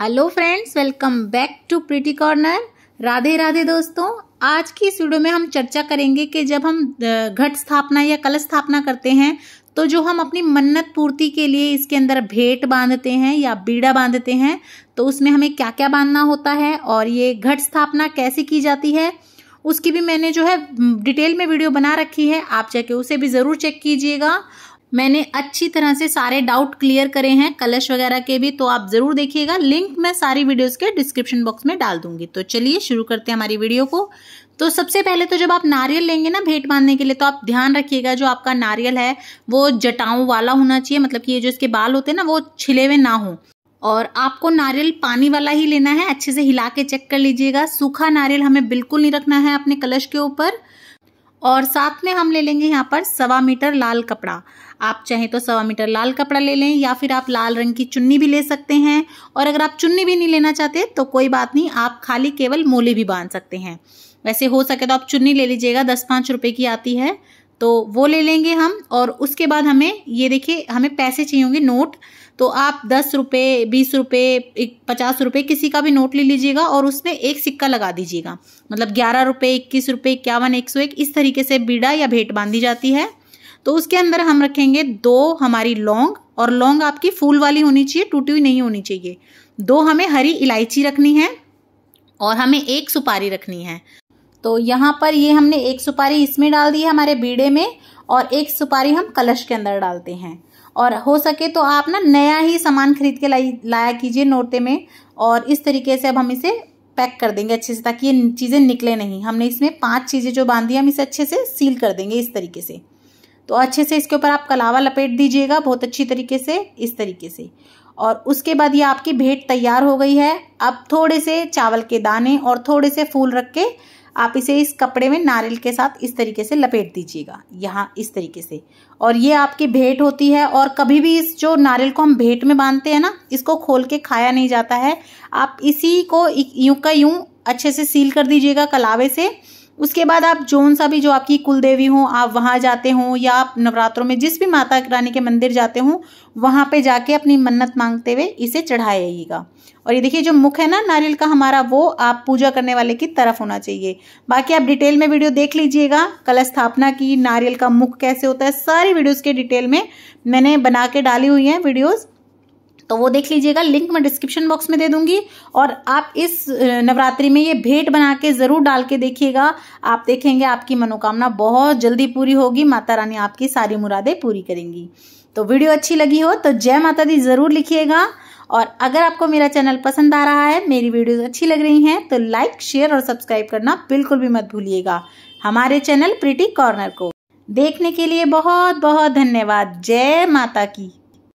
hello friends welcome back to pretty corner Radhe Radhe दोस्तों आज की इस वीडियो में हम चर्चा करेंगे कि जब हम घट स्थापना या कलश स्थापना करते हैं तो जो हम अपनी मन्नत पूर्ति के लिए इसके अंदर भेंट बांधते हैं या बीड़ा बांधते हैं तो उसमें हमें क्या क्या बांधना होता है और ये घट स्थापना कैसे की जाती है उसकी भी मैंने जो है डिटेल में वीडियो बना रखी है आप जाके उसे भी ज़रूर चेक कीजिएगा मैंने अच्छी तरह से सारे डाउट क्लियर करे हैं कलश वगैरह के भी तो आप ज़रूर देखिएगा लिंक मैं सारी वीडियोस के डिस्क्रिप्शन बॉक्स में डाल दूंगी तो चलिए शुरू करते हैं हमारी वीडियो को तो सबसे पहले तो जब आप नारियल लेंगे ना भेंट बांधने के लिए तो आप ध्यान रखिएगा जो आपका नारियल है वो जटाऊ वाला होना चाहिए मतलब कि ये जो इसके बाल होते हैं ना वो छिले हुए ना हो और आपको नारियल पानी वाला ही लेना है अच्छे से हिला के चेक कर लीजिएगा सूखा नारियल हमें बिल्कुल नहीं रखना है अपने कलश के ऊपर और साथ में हम ले लेंगे यहाँ पर सवा मीटर लाल कपड़ा आप चाहें तो सवा मीटर लाल कपड़ा ले लें या फिर आप लाल रंग की चुन्नी भी ले सकते हैं और अगर आप चुन्नी भी नहीं लेना चाहते तो कोई बात नहीं आप खाली केवल मोली भी बांध सकते हैं वैसे हो सके तो आप चुन्नी ले लीजिएगा दस पाँच रुपये की आती है तो वो ले लेंगे हम और उसके बाद हमें ये देखिए हमें पैसे चाहिए होंगे नोट तो आप दस रुपये बीस रुपये पचास रुपये किसी का भी नोट ले लीजिएगा और उसमें एक सिक्का लगा दीजिएगा मतलब ग्यारह रुपये इक्कीस रुपये इक्यावन एक सौ एक इस तरीके से बीड़ा या भेंट बांधी जाती है तो उसके अंदर हम रखेंगे दो हमारी लौंग और लौंग आपकी फूल वाली होनी चाहिए टूटी हुई नहीं होनी चाहिए दो हमें हरी इलायची रखनी है और हमें एक सुपारी रखनी है तो यहाँ पर ये हमने एक सुपारी इसमें डाल दी है हमारे बीड़े में और एक सुपारी हम कलश के अंदर डालते हैं और हो सके तो आप ना नया ही सामान खरीद के लाया कीजिए नोटे में और इस तरीके से अब हम इसे पैक कर देंगे अच्छे से ताकि ये चीज़ें निकले नहीं हमने इसमें पांच चीज़ें जो बांधी हम इसे अच्छे से सील कर देंगे इस तरीके से तो अच्छे से इसके ऊपर आप कलावा लपेट दीजिएगा बहुत अच्छी तरीके से इस तरीके से और उसके बाद ये आपकी भेंट तैयार हो गई है अब थोड़े से चावल के दाने और थोड़े से फूल रख के आप इसे इस कपड़े में नारियल के साथ इस तरीके से लपेट दीजिएगा यहाँ इस तरीके से और ये आपकी भेंट होती है और कभी भी इस जो नारियल को हम भेंट में बांधते हैं ना इसको खोल के खाया नहीं जाता है आप इसी को यूं का यूं अच्छे से सील कर दीजिएगा कलावे से उसके बाद आप जौन सा भी जो आपकी कुलदेवी हो आप वहाँ जाते हो या आप नवरात्रों में जिस भी माता रानी के मंदिर जाते हो वहाँ पे जाके अपनी मन्नत मांगते हुए इसे चढ़ाइएगा और ये देखिए जो मुख है ना नारियल का हमारा वो आप पूजा करने वाले की तरफ होना चाहिए बाकी आप डिटेल में वीडियो देख लीजिएगा कल स्थापना की नारियल का मुख कैसे होता है सारी वीडियोज़ के डिटेल में मैंने बना के डाली हुई हैं वीडियोज़ तो वो देख लीजिएगा लिंक मैं डिस्क्रिप्शन बॉक्स में दे दूंगी और आप इस नवरात्रि में ये भेंट बना के ज़रूर डाल के देखिएगा आप देखेंगे आपकी मनोकामना बहुत जल्दी पूरी होगी माता रानी आपकी सारी मुरादें पूरी करेंगी तो वीडियो अच्छी लगी हो तो जय माता दी ज़रूर लिखिएगा और अगर आपको मेरा चैनल पसंद आ रहा है मेरी वीडियोस अच्छी लग रही हैं तो लाइक शेयर और सब्सक्राइब करना बिल्कुल भी मत भूलिएगा हमारे चैनल प्रिटी कॉर्नर को देखने के लिए बहुत बहुत धन्यवाद जय माता की